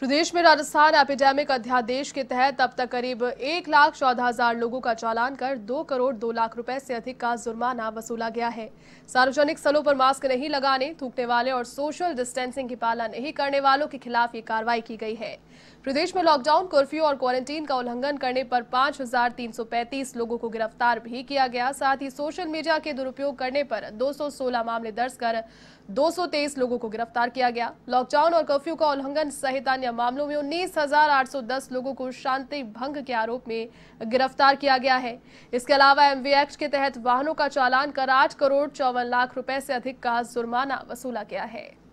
प्रदेश में राजस्थान एपिडेमिक अध्यादेश के तहत अब तक करीब एक लाख चौदह हजार लोगों का चालान कर दो करोड़ दो लाख रुपए से अधिक का जुर्माना वसूला गया है सार्वजनिक स्थलों पर मास्क नहीं लगाने थूकने वाले और सोशल डिस्टेंसिंग की पालना नहीं करने वालों के खिलाफ ये कार्रवाई की गई है प्रदेश में लॉकडाउन कर्फ्यू और क्वारंटीन का उल्लंघन करने पर पांच लोगों को गिरफ्तार भी किया गया साथ ही सोशल मीडिया के दुरुपयोग करने पर दो मामले दर्ज कर दो लोगों को गिरफ्तार किया गया लॉकडाउन और कर्फ्यू का उल्लंघन सहित अन्य अन्य मामलों में उन्नीस लोगों को शांति भंग के आरोप में गिरफ्तार किया गया है इसके अलावा एमवी एक्ट के तहत वाहनों का चालान कर आठ करोड़ चौवन लाख रुपए से अधिक का जुर्माना वसूला गया है